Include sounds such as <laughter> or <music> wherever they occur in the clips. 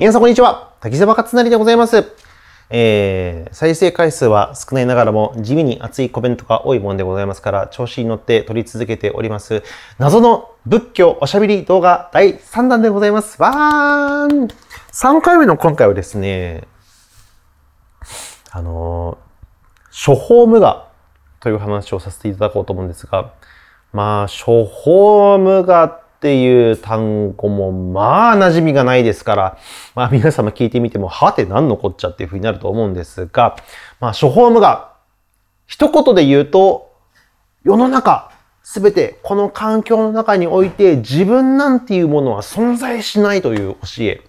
皆さんこんにちは。滝沢勝成でございます。えー、再生回数は少ないながらも地味に熱いコメントが多いもんでございますから、調子に乗って撮り続けております。謎の仏教おしゃべり動画第3弾でございます。わーん !3 回目の今回はですね、あのー、処方無我という話をさせていただこうと思うんですが、まあ、処方無我っていう単語もまあ馴染みがないですから、まあ皆様聞いてみても、はて何のこっちゃっていうふうになると思うんですが、まあ処方無が一言で言うと、世の中、すべてこの環境の中において自分なんていうものは存在しないという教え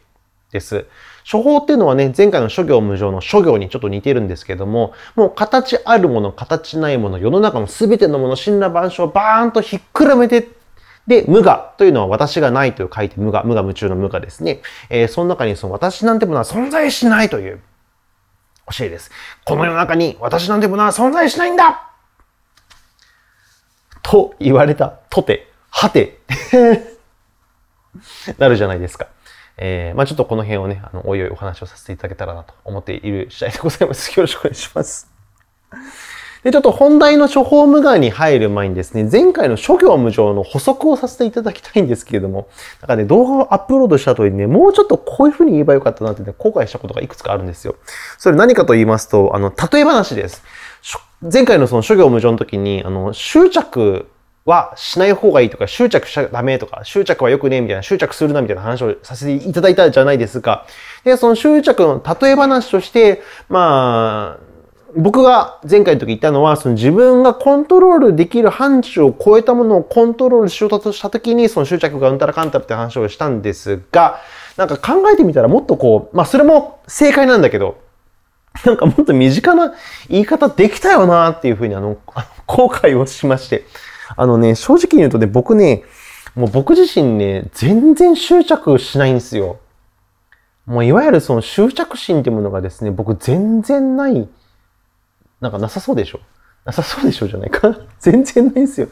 です。処方っていうのはね、前回の諸行無常の諸行にちょっと似てるんですけども、もう形あるもの、形ないもの、世の中の全てのもの、神羅万象をバーンとひっくるめてっで、無我というのは私がないと書いて無我、無我夢中の無我ですね。えー、その中にその私なんてものは存在しないという教えです。この世の中に私なんてものは存在しないんだと言われたとて、はて、<laughs> なるじゃないですか。えー、まあちょっとこの辺をね、あの、おいおいお話をさせていただけたらなと思っている次第でございます。よろしくお願いします。で、ちょっと本題の処方無害に入る前にですね、前回の諸行無常の補足をさせていただきたいんですけれども、なんかね、動画をアップロードした後にね、もうちょっとこういう風に言えばよかったなってね、後悔したことがいくつかあるんですよ。それ何かと言いますと、あの、例え話です。前回のその諸行無常の時に、あの、執着はしない方がいいとか、執着しちゃダメとか、執着は良くねみたいな、執着するなみたいな話をさせていただいたじゃないですか。で、その執着の例え話として、まあ、僕が前回の時言ったのは、その自分がコントロールできる範疇を超えたものをコントロールしようとした時に、その執着がうんたらかんたらって話をしたんですが、なんか考えてみたらもっとこう、まあそれも正解なんだけど、なんかもっと身近な言い方できたよなっていうふうにあの、後悔をしまして。あのね、正直に言うとね、僕ね、もう僕自身ね、全然執着しないんですよ。もういわゆるその執着心ってものがですね、僕全然ない。なんかなさそうでしょなさそうでしょじゃないか <laughs> 全然ないんですよ。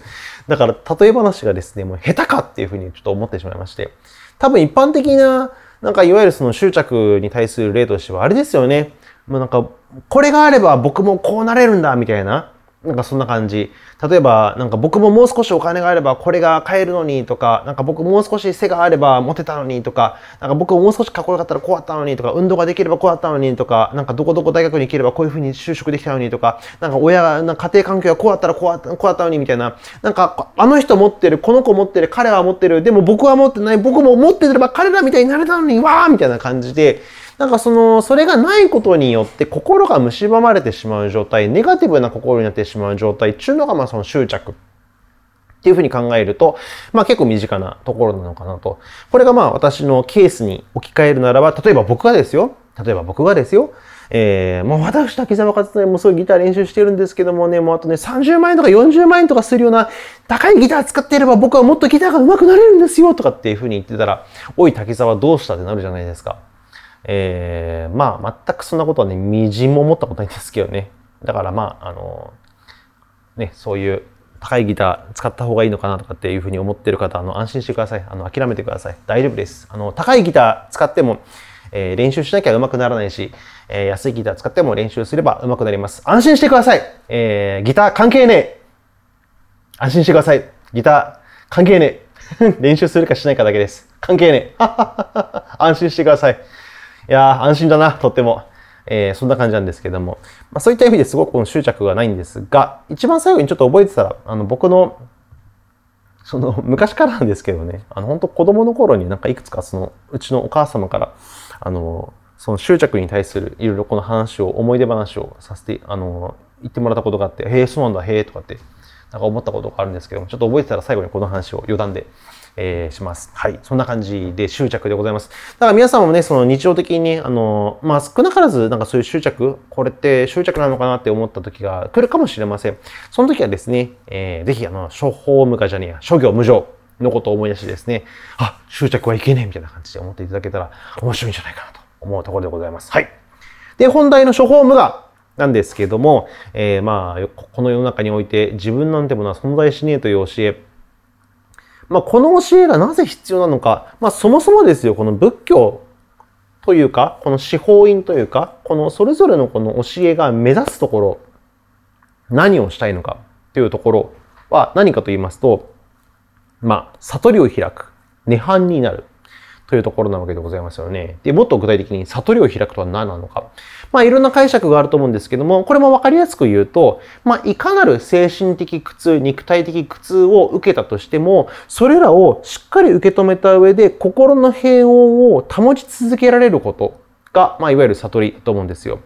だから例え話がですね、もう下手かっていうふうにちょっと思ってしまいまして。多分一般的な、なんかいわゆるその執着に対する例としてはあれですよね。もうなんか、これがあれば僕もこうなれるんだみたいな。なんかそんな感じ。例えば、なんか僕ももう少しお金があればこれが買えるのにとか、なんか僕もう少し背があれば持てたのにとか、なんか僕もう少しかっこよかったらこうあったのにとか、運動ができればこうあったのにとか、なんかどこどこ大学に行ければこういうふうに就職できたのにとか、なんか親が、なんか家庭環境がこうあったらこうあったこうったのにみたいな、なんかあの人持ってる、この子持ってる、彼は持ってる、でも僕は持ってない、僕も持ってれば彼らみたいになれたのに、わーみたいな感じで、なんかその、それがないことによって心が蝕まれてしまう状態、ネガティブな心になってしまう状態っていうのが、まあその執着っていうふうに考えると、まあ結構身近なところなのかなと。これがまあ私のケースに置き換えるならば、例えば僕がですよ。例えば僕がですよ。えー、もう私、滝沢勝也もすごいギター練習してるんですけどもね、もうあとね、30万円とか40万円とかするような高いギター使っていれば僕はもっとギターが上手くなれるんですよとかっていうふうに言ってたら、おい、滝沢どうしたってなるじゃないですか。えー、まあ、全くそんなことはね、みじんも思ったことないんですけどね。だからまあ、あの、ね、そういう高いギター使った方がいいのかなとかっていうふうに思ってる方、あの、安心してください。あの、諦めてください。大丈夫です。あの、高いギター使っても、えー、練習しなきゃ上手くならないし、えー、安いギター使っても練習すれば上手くなります。安心してください。えー、ギター関係ねえ。安心してください。ギター関係ねえ。<laughs> 練習するかしないかだけです。関係ねえ。<laughs> 安心してください。いや安心だな、とっても。えー、そんな感じなんですけども、まあ、そういった意味ですごくこの執着がないんですが、一番最後にちょっと覚えてたら、あの僕の、その昔からなんですけどね、あの本当子供の頃になんかいくつかそのうちのお母様から、あの、その執着に対するいろいろこの話を、思い出話をさせて、あの、言ってもらったことがあって、へえ、そうなんだ、へえ、とかって、なんか思ったことがあるんですけども、ちょっと覚えてたら最後にこの話を余談でえー、します。はい。そんな感じで執着でございます。だから皆さんもね、その日常的に、あの、まあ、少なからずなんかそういう執着、これって執着なのかなって思った時が来るかもしれません。その時はですね、えー、ぜひ、あの、処方無価じゃねえや、諸行無常のことを思い出してですね、あ、執着はいけねえみたいな感じで思っていただけたら面白いんじゃないかなと思うところでございます。はい。で、本題の処方無我なんですけども、えー、まあ、この世の中において自分なんてものは存在しねえという教え、まあ、この教えがなぜ必要なのか、まあ、そもそもですよ、この仏教というか、この司法院というか、このそれぞれのこの教えが目指すところ、何をしたいのかというところは何かと言いますと、まあ、悟りを開く、涅槃になる、というところなわけでございますよね。で、もっと具体的に悟りを開くとは何なのか。まあ、いろんな解釈があると思うんですけども、これもわかりやすく言うと、まあ、いかなる精神的苦痛、肉体的苦痛を受けたとしても、それらをしっかり受け止めた上で、心の平穏を保ち続けられることが、まあ、いわゆる悟りだと思うんですよ。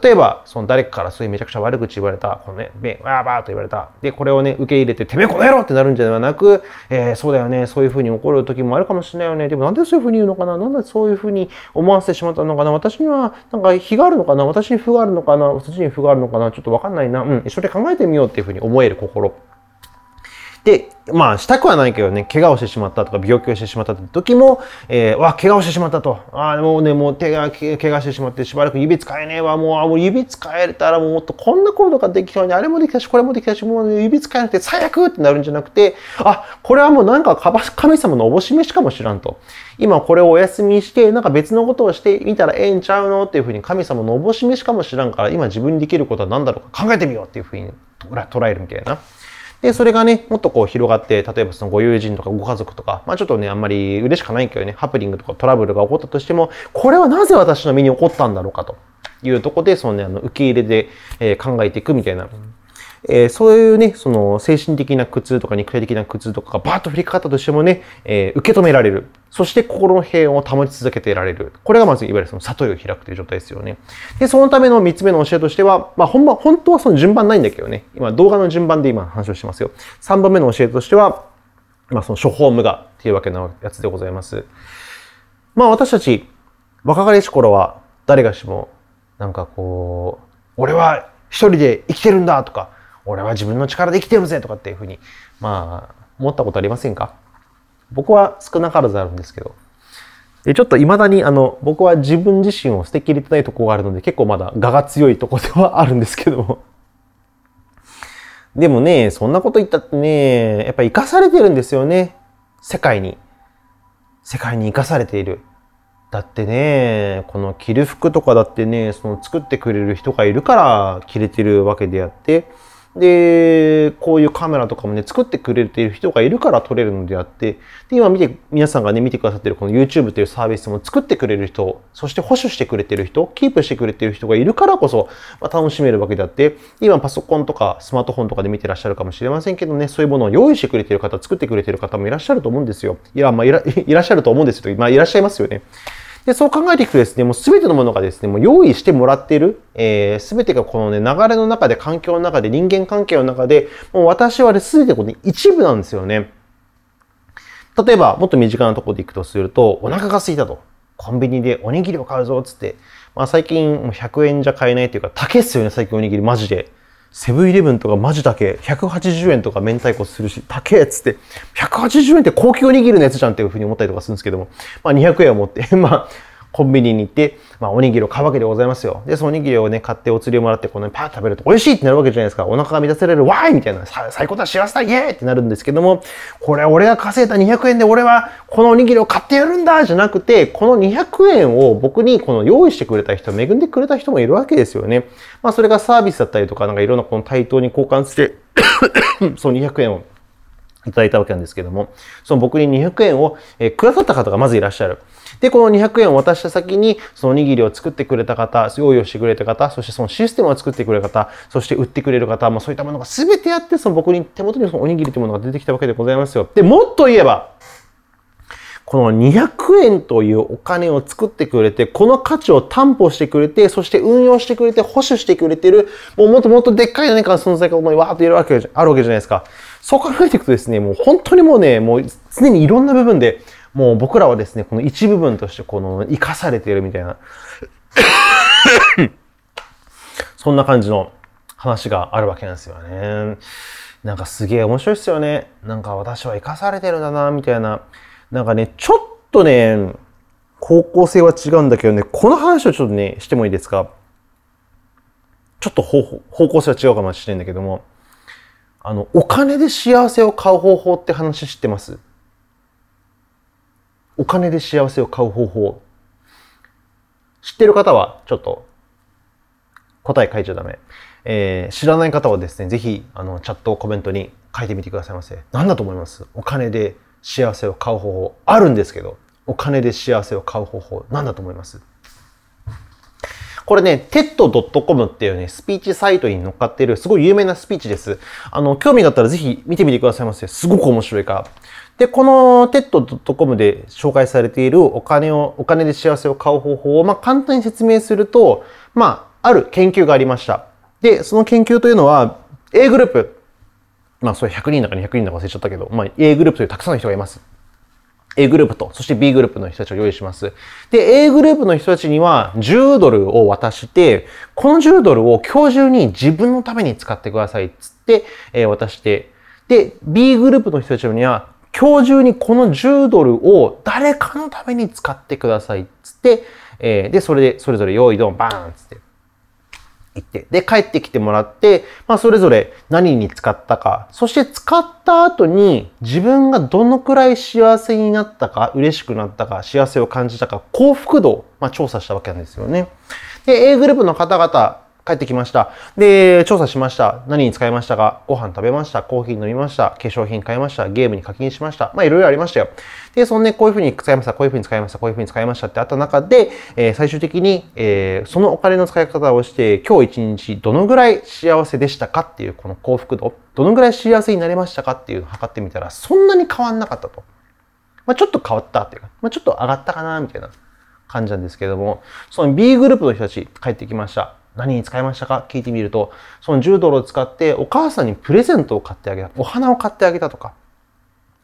例えば、その誰かからそういうめちゃくちゃ悪口言われた、このね、べわーばーと言われた。で、これをね、受け入れて、てめえこの野郎ってなるんじゃなく、えー、そうだよね、そういうふうに怒る時もあるかもしれないよね。でもなんでそういうふうに言うのかななんでそういうふうに思わせてしまったのかな私には、なんか、非があるのかな私に不があるのかな私に不があるのかなちょっとわかんないな。うん、一緒に考えてみようっていうふうに思える心。で、まあ、したくはないけどね、怪我をしてしまったとか、病気をしてしまった時も、えー、わ、怪我をしてしまったと。あもうね、もう手が、怪我してしまって、しばらく指使えねえわ、もう、あもう指使えたらももっとこんなことができたのに、あれもできたし、これもできたし、もう指使えなくて最悪ってなるんじゃなくて、あ、これはもうなんか神様のおぼし飯かもしらんと。今これをお休みして、なんか別のことをしてみたらええんちゃうのっていうふうに神様のおぼし飯かもしらんから、今自分にできることは何だろうか考えてみようっていうふうに捉えるみたいな。で、それがね、もっとこう広がって、例えばそのご友人とかご家族とか、まあちょっとね、あんまり嬉しくないけどね、ハプニングとかトラブルが起こったとしても、これはなぜ私の身に起こったんだろうかというとこで、そのね、あの受け入れで、えー、考えていくみたいな。えー、そういうね、その精神的な苦痛とか肉体的な苦痛とかがバーッと振りかかったとしてもね、えー、受け止められる。そして心の平穏を保ち続けていられる。これがまずいわゆるその悟りを開くという状態ですよね。で、そのための3つ目の教えとしては、まあほんま、本当はその順番ないんだけどね。今動画の順番で今話をしてますよ。3番目の教えとしては、まあその処方無我っていうわけのやつでございます。まあ私たち、若かりし頃は誰がしも、なんかこう、俺は一人で生きてるんだとか、俺は自分の力で生きてるぜとかっていうふうに、まあ、思ったことありませんか僕は少なからずあるんですけど。で、ちょっと未だに、あの、僕は自分自身を捨てきれてないとこがあるので、結構まだ我が強いとこではあるんですけども。でもね、そんなこと言ったってね、やっぱ生かされてるんですよね。世界に。世界に生かされている。だってね、この着る服とかだってね、その作ってくれる人がいるから着れてるわけであって、で、こういうカメラとかもね、作ってくれている人がいるから撮れるのであって、で、今見て、皆さんがね、見てくださってるこの YouTube というサービスも作ってくれる人、そして保守してくれてる人、キープしてくれてる人がいるからこそ、まあ、楽しめるわけであって、今パソコンとかスマートフォンとかで見てらっしゃるかもしれませんけどね、そういうものを用意してくれてる方、作ってくれてる方もいらっしゃると思うんですよ。いや、まあ、いら <laughs> っしゃると思うんですけど、まあ、いらっしゃいますよね。で、そう考えていくとですね、もう全てのものがですね、もう用意してもらっている、えー、全てがこのね、流れの中で、環境の中で、人間関係の中で、もう私は全てこの、ね、一部なんですよね。例えば、もっと身近なところでいくとすると、お腹が空いたと。コンビニでおにぎりを買うぞ、つって。まあ最近、100円じゃ買えないというか、竹っすよね、最近おにぎり、マジで。セブンイレブンとかマジだけ180円とか明太子するし、高えっつって、180円って高級おにぎりのやつじゃんっていうふうに思ったりとかするんですけども、まあ200円を持って、<laughs> まあコンビニに行って、まあ、おにぎりを買うわけでございますよ。で、そのおにぎりをね、買ってお釣りをもらって、このパーッ食べると美味しいってなるわけじゃないですか。お腹が満たされる、わーいみたいな、最高だ、幸せだ、イエーイってなるんですけども、これ俺が稼いだ200円で俺はこのおにぎりを買ってやるんだじゃなくて、この200円を僕にこの用意してくれた人、恵んでくれた人もいるわけですよね。まあ、それがサービスだったりとか、なんかいろんなこの対等に交換して <coughs> その200円をいただいたわけなんですけども、その僕に200円を、えくださった方がまずいらっしゃる。で、この200円を渡した先に、そのおにぎりを作ってくれた方、用意をしてくれた方、そしてそのシステムを作ってくれる方、そして売ってくれる方、まあ、そういったものが全てあって、その僕に手元にそのおにぎりというものが出てきたわけでございますよ。で、もっと言えば、この200円というお金を作ってくれて、この価値を担保してくれて、そして運用してくれて、保守してくれてる、もうもっともっとでっかい何かの存在がここにわーっといるわけ、あるわけじゃないですか。そう考えていくとですね、もう本当にもうね、もう常にいろんな部分で、もう僕らはですね、この一部分としてこの生かされているみたいな、<laughs> そんな感じの話があるわけなんですよね。なんかすげえ面白いっすよね。なんか私は生かされてるんだな、みたいな。なんかね、ちょっとね、高校生は違うんだけどね、この話をちょっとね、してもいいですかちょっと方向性は違うかもしれないんだけども、あの、お金で幸せを買う方法って話知ってますお金で幸せを買う方法。知ってる方は、ちょっと、答え書いちゃダメ。えー、知らない方はですね、ぜひ、あの、チャット、コメントに書いてみてくださいませ。何だと思いますお金で幸せを買う方法あるんですけど、お金で幸せを買う方法何だと思いますこれね、TED.com っていうね、スピーチサイトに乗っかってる、すごい有名なスピーチです。あの、興味があったらぜひ見てみてくださいませ。すごく面白いから。で、この TED.com で紹介されているお金を、お金で幸せを買う方法を、まあ、簡単に説明すると、まあ、ある研究がありました。で、その研究というのは、A グループ。まあ、それ100人だか200人だか忘れちゃったけど、まあ、A グループというたくさんの人がいます。A グループと、そして B グループの人たちを用意します。で、A グループの人たちには10ドルを渡して、この10ドルを今日中に自分のために使ってくださいっつって、え渡して、で、B グループの人たちには今日中にこの10ドルを誰かのために使ってくださいっつって、えで、それで、それぞれ用意ドン、バーンっつって行って、で、帰ってきてもらって、まあ、それぞれ何に使ったか、そして使った後に自分がどのくらい幸せになったか、嬉しくなったか、幸せを感じたか、幸福度を、ま調査したわけなんですよね。で、A グループの方々、帰ってきました。で、調査しました。何に使いましたかご飯食べました。コーヒー飲みました。化粧品買いました。ゲームに課金しました。まあ、いろいろありましたよ。で、そんで、こういうふうに使いました。こういうふうに使いました。こういうふうに使いましたってあった中で、えー、最終的に、えー、そのお金の使い方をして、今日一日どのぐらい幸せでしたかっていう、この幸福度。どのぐらい幸せになれましたかっていうのを測ってみたら、そんなに変わんなかったと。まあ、ちょっと変わったっていうか、まあ、ちょっと上がったかな、みたいな感じなんですけども、その B グループの人たち帰ってきました。何に使いましたか聞いてみると、その10ドルを使ってお母さんにプレゼントを買ってあげた、お花を買ってあげたとか、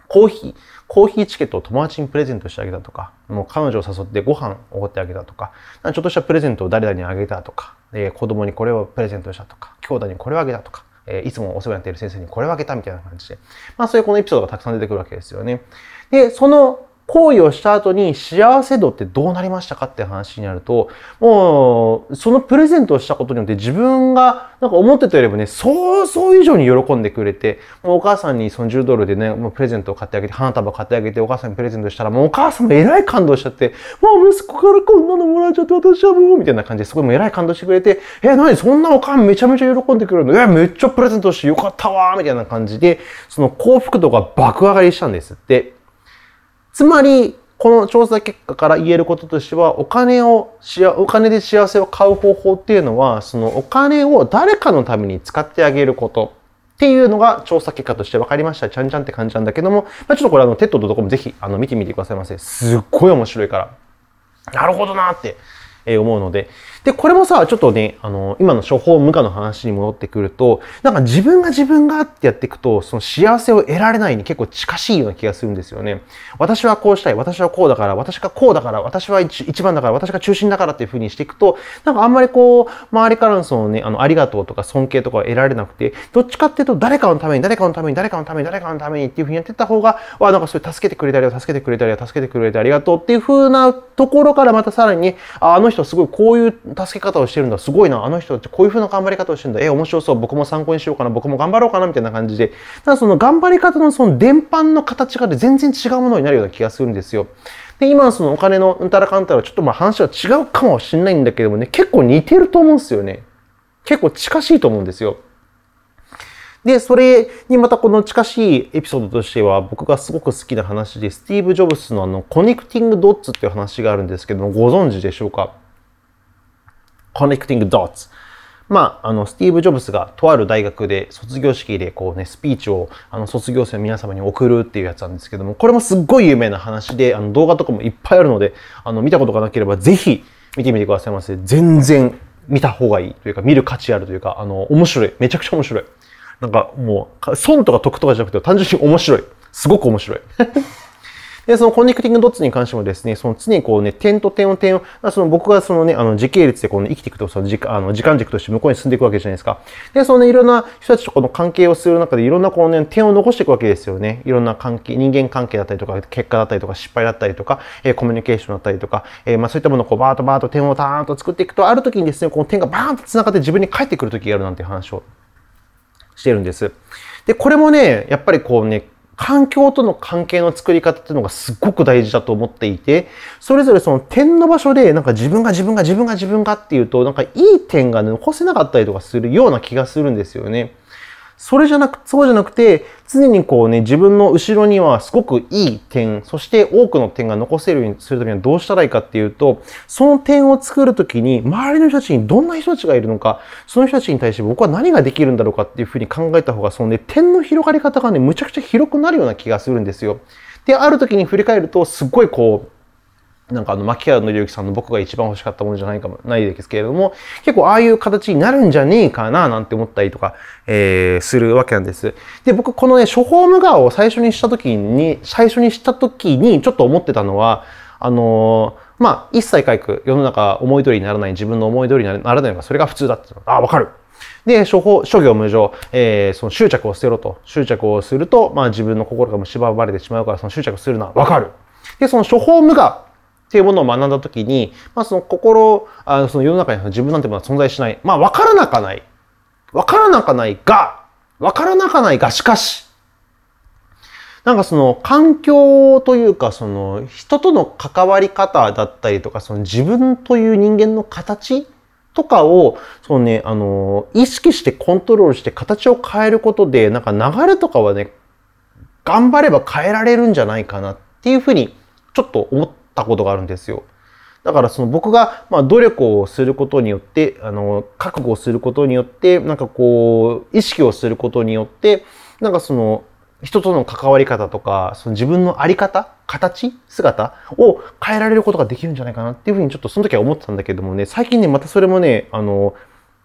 コーヒー、コーヒーチケットを友達にプレゼントしてあげたとか、もう彼女を誘ってご飯をおごってあげたとか、ちょっとしたプレゼントを誰々にあげたとか、えー、子供にこれをプレゼントしたとか、兄弟にこれをあげたとか、えいつもお世話になっている先生にこれをあげたみたいな感じで、まあそういうこのエピソードがたくさん出てくるわけですよね。で、その行為をした後に幸せ度ってどうなりましたかって話になると、もう、そのプレゼントをしたことによって自分が、なんか思ってたよりもね、想像以上に喜んでくれて、もうお母さんにその10ドルでね、もうプレゼントを買ってあげて、花束買ってあげて、お母さんにプレゼントしたら、もうお母さんも偉い感動しちゃって、もう息子からこんなのもらっちゃって私はもう、みたいな感じですごいもうい感動してくれて、え、なにそんなおさんめちゃめちゃ喜んでくれるのえ、めっちゃプレゼントしてよかったわみたいな感じで、その幸福度が爆上がりしたんですって。つまり、この調査結果から言えることとしては、お金をしお金で幸せを買う方法っていうのは、そのお金を誰かのために使ってあげること。っていうのが調査結果として分かりました。ちゃんちゃんって感じなんだけども、まあ、ちょっとこれあの、テッドドコもぜひあの見てみてくださいませ。すっごい面白いから。なるほどなって思うので、で、これもさ、ちょっとね、あの、今の処方無価の話に戻ってくると、なんか自分が自分がってやっていくと、その幸せを得られないに結構近しいような気がするんですよね。私はこうしたい、私はこうだから、私がこうだから、私は一番だから、私が中心だからっていうふうにしていくと、なんかあんまりこう、周りからのそのね、あの、ありがとうとか尊敬とか得られなくて、どっちかっていうと、誰かのために、誰かのために、誰かのために、誰かのためにっていうふうにやってった方が、わ、なんかそういう助けてくれたり、助けてくれたり、助けてくれてありがとうっていうふうなところからまたさらに、あの人すごいこういう助け方をしてるんだすごいなあの人たちこういう風な頑張り方をしてるんだえ面白そう僕も参考にしようかな僕も頑張ろうかなみたいな感じでただその頑張り方のその伝播の形が全然違うものになるような気がするんですよ。で今のそのお金のうんたらかんたらちょっとまあ話は違うかもしれないんだけどもね結構似てると思うんですよね。結構近しいと思うんですよ。で、それにまたこの近しいエピソードとしては、僕がすごく好きな話で、スティーブ・ジョブスのあの、コネクティング・ドッツっていう話があるんですけども、ご存知でしょうか connecting dots。まあ、あの、スティーブ・ジョブズがとある大学で卒業式でこうね、スピーチをあの卒業生の皆様に送るっていうやつなんですけども、これもすっごい有名な話で、あの動画とかもいっぱいあるので、あの、見たことがなければぜひ見てみてくださいませ。全然見た方がいいというか、見る価値あるというか、あの、面白い。めちゃくちゃ面白い。なんかもう、損とか得とかじゃなくて、単純に面白い。すごく面白い。<laughs> で、そのコネクティングドッツに関してもですね、その常にこうね、点と点を点を、まあ、その僕がそのね、あの時系列でこう、ね、生きていくと、その時あの時間軸として向こうに進んでいくわけじゃないですか。で、そのね、いろんな人たちとこの関係をする中で、いろんなこのね、点を残していくわけですよね。いろんな関係、人間関係だったりとか、結果だったりとか、失敗だったりとか、えコミュニケーションだったりとか、えまあそういったものをこう、バーッとバーッと点をターンと作っていくと、ある時にですね、この点がバーンと繋がって自分に返ってくる時があるなんて話をしてるんです。で、これもね、やっぱりこうね、環境との関係の作り方っていうのがすっごく大事だと思っていて、それぞれその点の場所でなんか自分が自分が自分が自分がっていうと、なんかいい点が残せなかったりとかするような気がするんですよね。それじゃなく、そうじゃなくて、常にこうね、自分の後ろにはすごくいい点、そして多くの点が残せるようにするためにはどうしたらいいかっていうと、その点を作るときに、周りの人たちにどんな人たちがいるのか、その人たちに対して僕は何ができるんだろうかっていうふうに考えた方が、そのね、点の広がり方がね、むちゃくちゃ広くなるような気がするんですよ。で、ある時に振り返ると、すっごいこう、なんかあの、牧原のりゆきさんの僕が一番欲しかったものじゃないかも、ないですけれども、結構ああいう形になるんじゃねえかな、なんて思ったりとか、えー、するわけなんです。で、僕、このね、処方無我を最初にした時に、最初にした時にちょっと思ってたのは、あのー、まあ、一切回復、世の中思い通りにならない、自分の思い通りにならないのが、それが普通だって。あ、わかるで、処方、諸行無常、えー、その執着を捨てろと。執着をすると、まあ自分の心が蝕まれてしまうから、その執着するのはわかる。で、その処方無我っていうものを学んだ時に、まあ、その心、あのその世の中に自分なんてものは存在しない。まあ、分からなかない。分からなかないが、分からなかないが、しかし、なんかその環境というか、その人との関わり方だったりとか、その自分という人間の形とかを、そのね、あの、意識してコントロールして形を変えることで、なんか流れとかはね、頑張れば変えられるんじゃないかなっていうふうに、ちょっと思ってったことがあるんですよ。だからその僕がま努力をすることによってあの覚悟をすることによってなんかこう意識をすることによってなんかその人との関わり方とかその自分の在り方形姿を変えられることができるんじゃないかなっていうふうにちょっとその時は思ってたんだけどもね最近ねまたそれもねあの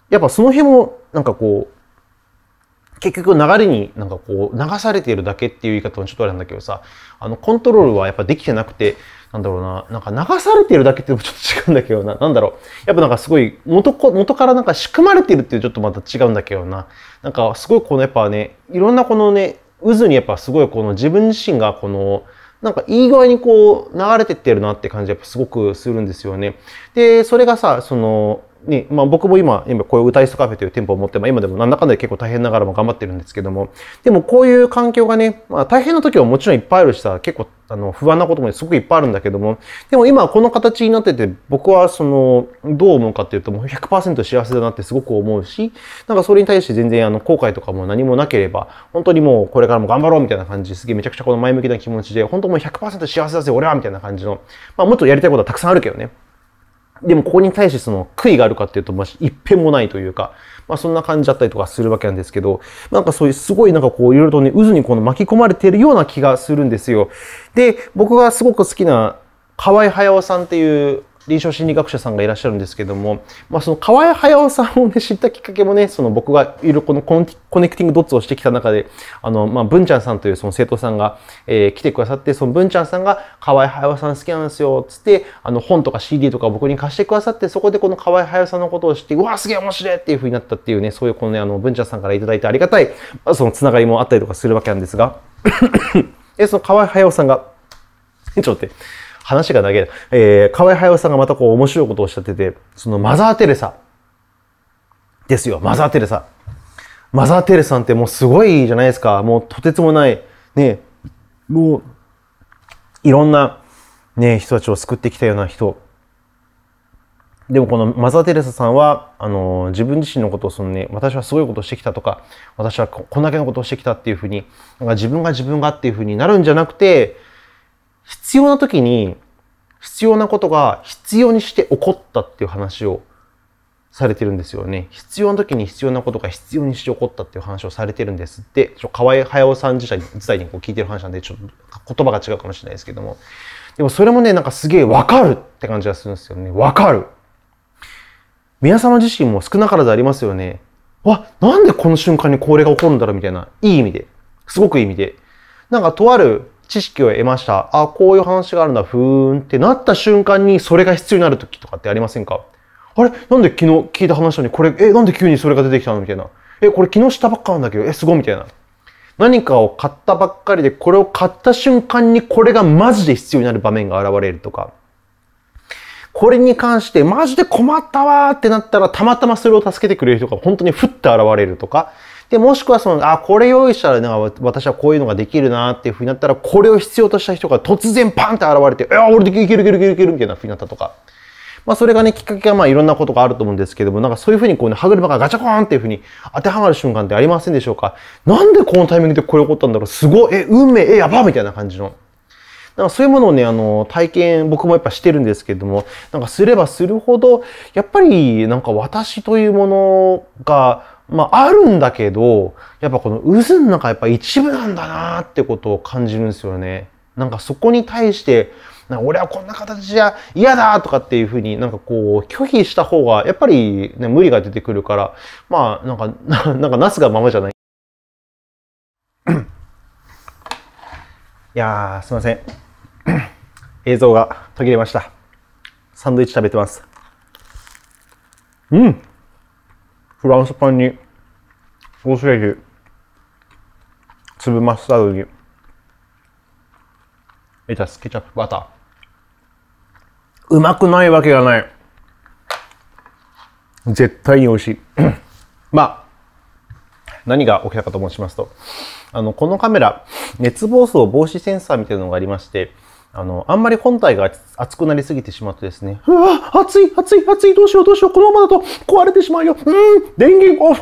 やっぱその辺もなんかこう結局流れになんかこう流されているだけっていう言い方もちょっとあれなんだけどさあのコントロールはやっぱできてなくてなんだろうな、なんか流されてるだけってちょっと違うんだけどな、なんだろう。やっぱなんかすごい元元からなんか仕組まれてるっていうちょっとまた違うんだけどな。なんかすごいこのやっぱね、いろんなこのね、渦にやっぱすごいこの自分自身がこの、なんかいい具合にこう流れてってるなって感じやっぱすごくするんですよね。で、それがさ、その、に、まあ、僕も今今こういう歌い人カフェという店舗を持って、まあ、今でもなんだかんだで結構大変ながらも頑張ってるんですけどもでもこういう環境がね、まあ、大変な時はもちろんいっぱいあるしさ結構あの不安なこともすごくいっぱいあるんだけどもでも今この形になってて僕はそのどう思うかっていうともう100%幸せだなってすごく思うしなんかそれに対して全然あの後悔とかも何もなければ本当にもうこれからも頑張ろうみたいな感じすげえめちゃくちゃこの前向きな気持ちで本当もう100%幸せだぜ俺はみたいな感じの、まあ、もっとやりたいことはたくさんあるけどねでもここに対してその悔いがあるかっていうと、まあ、一辺もないというか、まあ、そんな感じだったりとかするわけなんですけど、なんかそういうすごいなんかこう、いろいろとね、渦にこの巻き込まれているような気がするんですよ。で、僕がすごく好きな河合駿さんっていう臨床心理学者さんがいらっしゃるんですけども、まあ、その河合駿さんを、ね、知ったきっかけもねその僕がいるこのコネクティングドッツをしてきた中であの、まあ、文ちゃんさんというその生徒さんが、えー、来てくださってその文ちゃんさんが河合駿さん好きなんですよっつってあの本とか CD とか僕に貸してくださってそこでこの河合駿さんのことを知ってうわすげえ面白いっていうふうになったっていうねそういうこのねあの文ちゃんさんから頂いてありがたい、まあ、そのつながりもあったりとかするわけなんですが <coughs> でその河合駿さんが「ちょっと待って。話が長い。えー、河合駿さんがまたこう面白いことをおっしゃってて、そのマザー・テレサですよ、マザー・テレサ。マザー・テレサってもうすごいじゃないですか。もうとてつもない、ね、もう、いろんな、ね、人たちを救ってきたような人。でもこのマザー・テレサさんはあの自分自身のことをその、ね、私はすごいことをしてきたとか私はこんだけのことをしてきたっていうふうになんか自分が自分がっていうふうになるんじゃなくて必要な時に必要なことが必要にして起こったっていう話をされてるんですよね。必要な時に必要なことが必要にして起こったっていう話をされてるんですって、ちょ河合駿さん自体に自体にこう聞いてる話なんで、ちょっと言葉が違うかもしれないですけども。でもそれもね、なんかすげえわかるって感じがするんですよね。わかる。皆様自身も少なからずありますよね。わ、なんでこの瞬間にこれが起こるんだろうみたいな。いい意味で。すごくいい意味で。なんかとある知識を得ました。あ、こういう話があるんだ、ふーんってなった瞬間にそれが必要になる時とかってありませんかあれなんで昨日聞いた話なのにこれ、え、なんで急にそれが出てきたのみたいな。え、これ昨日したばっかなんだけど、え、すごいみたいな。何かを買ったばっかりで、これを買った瞬間にこれがマジで必要になる場面が現れるとか。これに関して、マジで困ったわーってなったら、たまたまそれを助けてくれる人が本当にふって現れるとか、で、もしくはその、あ、これ用意したら、なんか私はこういうのができるなっていうふうになったら、これを必要とした人が突然パンって現れて、いや、俺でいけるいけるいけるいけるみたいなふうになったとか。まあそれがね、きっかけがまあいろんなことがあると思うんですけども、なんかそういうふうにこうね、歯車がガチャコーンっていうふうに当てはまる瞬間ってありませんでしょうかなんでこのタイミングでこれ起こったんだろうすごいえ、運命え、やばみたいな感じの。なんかそういうものをね、あの、体験、僕もやっぱしてるんですけども、なんかすればするほど、やっぱりなんか私というものが、まあ、あるんだけど、やっぱこの渦の中やっぱ一部なんだなってことを感じるんですよね。なんかそこに対して、俺はこんな形じゃ嫌だとかっていうふうになんかこう拒否した方がやっぱり、ね、無理が出てくるから、まあなんか、<laughs> なんかなすがままじゃない。いやー、すいません。<coughs> 映像が途切れました。サンドイッチ食べてます。うんフランスパンにソーセージ、粒マスタードに、レタス、ケチャップ、バター。うまくないわけがない。絶対に美味しい。<coughs> まあ、何が起きたかと申しますと、あの、このカメラ、熱暴走防止センサーみたいなのがありまして、あの、あんまり本体が熱くなりすぎてしまってですね、うわ熱い熱い熱いどうしようどうしようこのままだと壊れてしまうようん電源オフ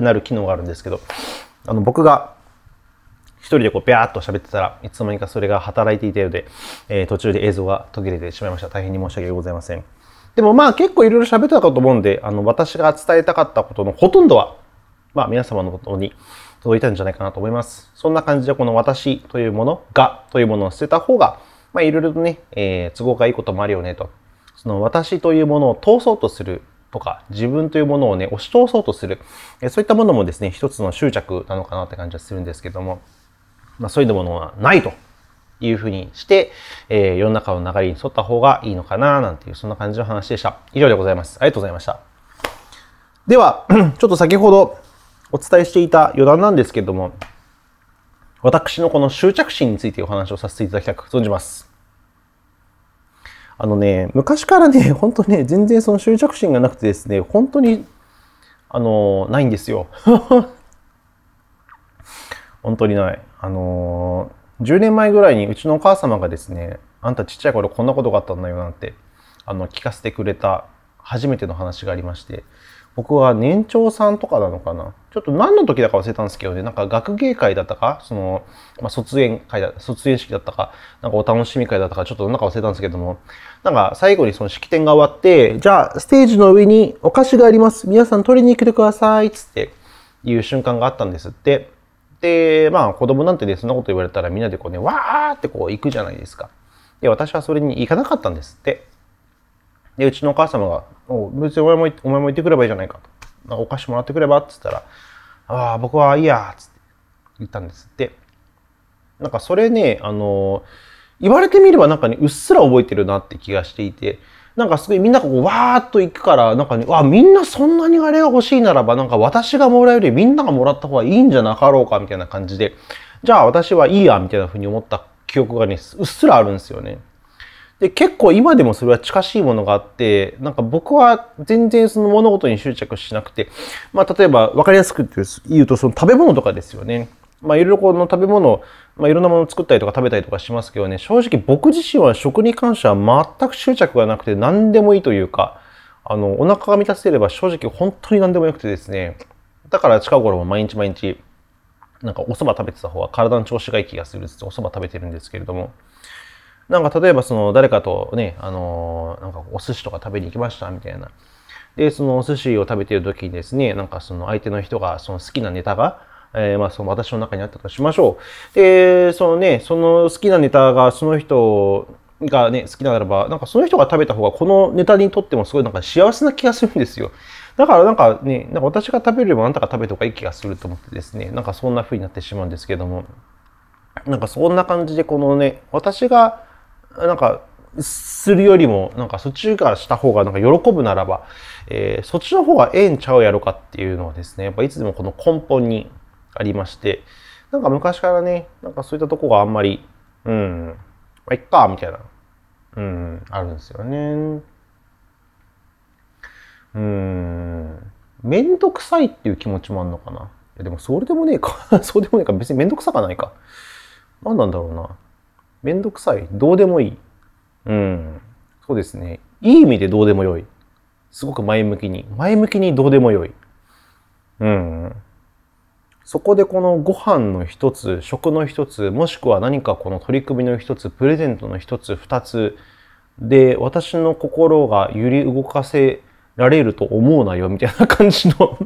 ってなる機能があるんですけど、あの、僕が一人でこう、ビャーっと喋ってたらいつの間にかそれが働いていたようで、えー、途中で映像が途切れてしまいました。大変に申し訳ございません。でもまあ結構いろいろ喋ってたかと思うんで、あの、私が伝えたかったことのほとんどは、まあ皆様のことに届いたんじゃないかなと思います。そんな感じでこの私というもの、がというものを捨てた方が、まあいろいろとね、えー、都合がいいこともあるよねと。その私というものを通そうとするとか自分というものをね、押し通そうとする、そういったものもですね、一つの執着なのかなって感じはするんですけども、まあ、そういうものはないというふうにして、えー、世の中の流れに沿った方がいいのかななんていう、そんな感じの話でした。以上でございます。ありがとうございました。では、<clears throat> ちょっと先ほどお伝えしていた余談なんですけども、私のこの執着心についてお話をさせていただきたく存じます。あのね、昔からね、<laughs> 本当ね、全然その執着心がなくてですね、本当に、あの、ないんですよ。<laughs> 本当にない。あの、10年前ぐらいにうちのお母様がですね、あんたちっちゃい頃こんなことがあったんだよなんて、あの、聞かせてくれた初めての話がありまして、僕は年長さんとかなのかなちょっと何の時だか忘れたんですけどね、なんか学芸会だったか、その、まあ、卒園会だ、卒園式だったか、なんかお楽しみ会だったか、ちょっとなんか忘れたんですけども、なんか最後にその式典が終わって、じゃあステージの上にお菓子があります。皆さん取りに来てください。つっていう瞬間があったんですって。で、まあ子供なんてね、そんなこと言われたらみんなでこうね、わーってこう行くじゃないですか。で、私はそれに行かなかったんですって。で、うちのお母様が、別にお前もお前も行ってくればいいじゃないかと。お菓子もらってくればっつったら、ああ、僕はいいや、つって言ったんですって。なんかそれね、あの、言われてみればなんかね、うっすら覚えてるなって気がしていて、なんかすごいみんながこうわーっと行くから、なんかね、わみんなそんなにあれが欲しいならば、なんか私がもらうよりみんながもらった方がいいんじゃなかろうか、みたいな感じで、じゃあ私はいいや、みたいな風に思った記憶がね、うっすらあるんですよね。で結構今でもそれは近しいものがあってなんか僕は全然その物事に執着しなくて、まあ、例えば分かりやすく言うとその食べ物とかですよね。まあ、いろいろこの食べ物、まあ、いろんなものを作ったりとか食べたりとかしますけどね正直僕自身は食に関しては全く執着がなくて何でもいいというかあのお腹が満たせれば正直本当に何でもよくてですねだから近頃も毎日毎日なんかお蕎麦食べてた方が体の調子がいい気がするっつてお蕎麦食べてるんですけれども。なんか例えばその誰かとね、あのー、なんかお寿司とか食べに行きましたみたいな。で、そのお寿司を食べてる時にですね、なんかその相手の人がその好きなネタが、えー、まあその私の中にあったとしましょう。で、そのね、その好きなネタがその人がね、好きならば、なんかその人が食べた方がこのネタにとってもすごいなんか幸せな気がするんですよ。だからなんかね、なんか私が食べるよりもあなたが食べた方がいい気がすると思ってですね、なんかそんな風になってしまうんですけども、なんかそんな感じでこのね、私がなんかするよりもなんかそっちからした方がなんか喜ぶならば、えー、そっちの方がええんちゃうやろかっていうのはですねやっぱいつでもこの根本にありましてなんか昔からねなんかそういったとこがあんまりうんまあいっかみたいなうんあるんですよねうんめんどくさいっていう気持ちもあるのかないやでもそれでもねえかそうでもねえか <laughs> 別にめんどくさかないか何なんだろうなめんどくさい。どうでもいい。うん。そうですね。いい意味でどうでもよい。すごく前向きに。前向きにどうでもよい。うん。そこでこのご飯の一つ、食の一つ、もしくは何かこの取り組みの一つ、プレゼントの一つ、二つで、私の心が揺り動かせられると思うなよ、みたいな感じの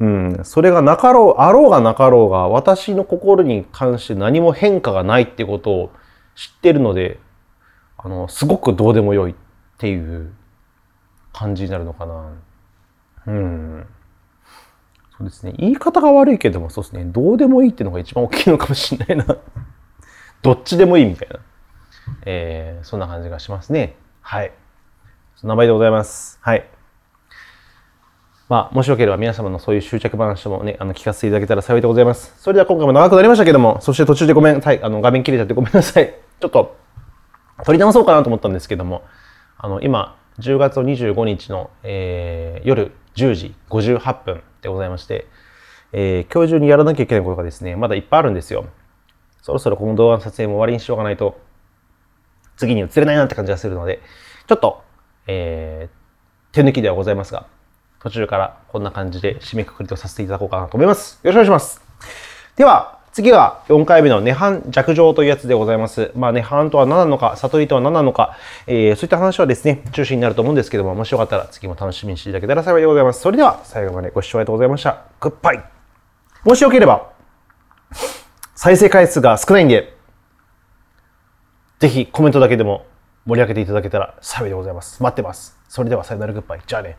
うん、それがなかろう、あろうがなかろうが、私の心に関して何も変化がないってことを知ってるので、あの、すごくどうでもよいっていう感じになるのかな。うん。そうですね。言い方が悪いけども、そうですね。どうでもいいっていうのが一番大きいのかもしれないな <laughs> どっちでもいいみたいな。えー、そんな感じがしますね。はい。名前でございます。はい。まあ、もしよければ皆様のそういう執着話もね、あの、聞かせていただけたら幸いでございます。それでは今回も長くなりましたけども、そして途中でごめん、はい、あの、画面切れちゃってごめんなさい。<laughs> ちょっと、取り直そうかなと思ったんですけども、あの、今、10月25日の、えー、夜10時58分でございまして、えー、今日中にやらなきゃいけないことがですね、まだいっぱいあるんですよ。そろそろこの動画の撮影も終わりにしようがないと、次に映れないなって感じがするので、ちょっと、えー、手抜きではございますが、途中からこんな感じで締めくくりとさせていただこうかなと思います。よろしくお願いします。では、次が4回目の涅槃弱情というやつでございます。まあ、涅槃とは何なのか、悟りとは何なのか、えー、そういった話はですね、中心になると思うんですけども、もしよかったら次も楽しみにしていただけたら幸いでございます。それでは、最後までご視聴ありがとうございました。グッバイもしよければ、再生回数が少ないんで、ぜひコメントだけでも盛り上げていただけたら幸いでございます。待ってます。それでは、さよならグッバイ。じゃあね。